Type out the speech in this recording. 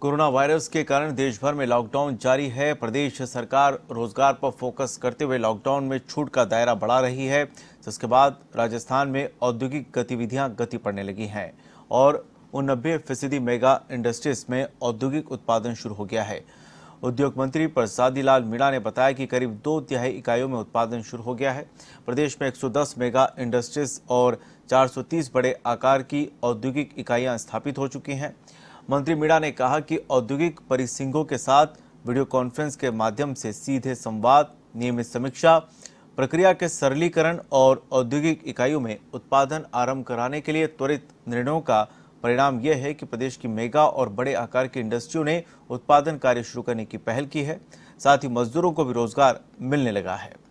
corona virus के कारण देश भर में लॉकडाउन जारी है प्रदेश सरकार रोजगार पर फोकस करते हुए लॉकडाउन में छूट का दायरा बढ़ा रही है जिसके बाद राजस्थान में औद्योगिक गतिविधियां गति पड़ने लगी हैं और उनबे फीसदी मेगा इंडस्ट्रीज में औद्योगिक उत्पादन शुरू हो गया है उद्योग मंत्री प्रसादी लाल मीणा ने बताया कि करीब दो तिहाई इकाइयों में उत्पादन शुरू हो गया है प्रदेश में 110 मेगा इंडस्ट्रीज और 430 बड़े आकार की औद्योगिक इकाइयां स्थापित हो चुकी हैं मंत्री मीणा ने कहा कि औद्योगिक परिसंघों के साथ वीडियो कॉन्फ्रेंस के माध्यम से सीधे संवाद नियमित समीक्षा प्रक्रिया के सरलीकरण और औद्योगिक इकाइयों में उत्पादन आरंभ कराने के लिए त्वरित निर्णयों का परिणाम यह है कि प्रदेश की मेगा और बड़े आकार की इंडस्ट्रियों ने उत्पादन कार्य शुरू करने की पहल की है साथ ही मजदूरों को भी रोजगार मिलने लगा है